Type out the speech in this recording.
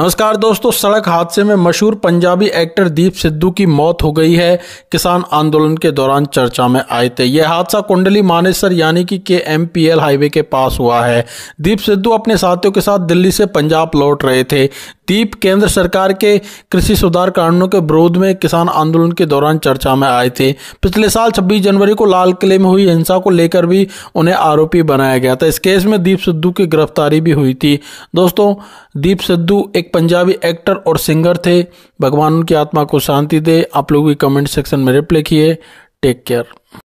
नमस्कार दोस्तों सड़क हादसे में मशहूर पंजाबी एक्टर दीप सिद्धू की मौत हो गई है किसान आंदोलन के दौरान चर्चा में आए थे यह हादसा कुंडली मानेसर यानी कि के एम पी एल हाईवे के पास हुआ है दीप सिद्धू अपने साथियों के साथ दिल्ली से पंजाब लौट रहे थे दीप केंद्र सरकार के कृषि सुधार कानूनों के विरोध में किसान आंदोलन के दौरान चर्चा में आए थे पिछले साल 26 जनवरी को लाल किले में हुई हिंसा को लेकर भी उन्हें आरोपी बनाया गया था इस केस में दीप सिद्धू की गिरफ्तारी भी हुई थी दोस्तों दीप सिद्धू एक पंजाबी एक्टर और सिंगर थे भगवान उनकी आत्मा को शांति दे आप लोग भी कमेंट सेक्शन में रिप लिखिए टेक केयर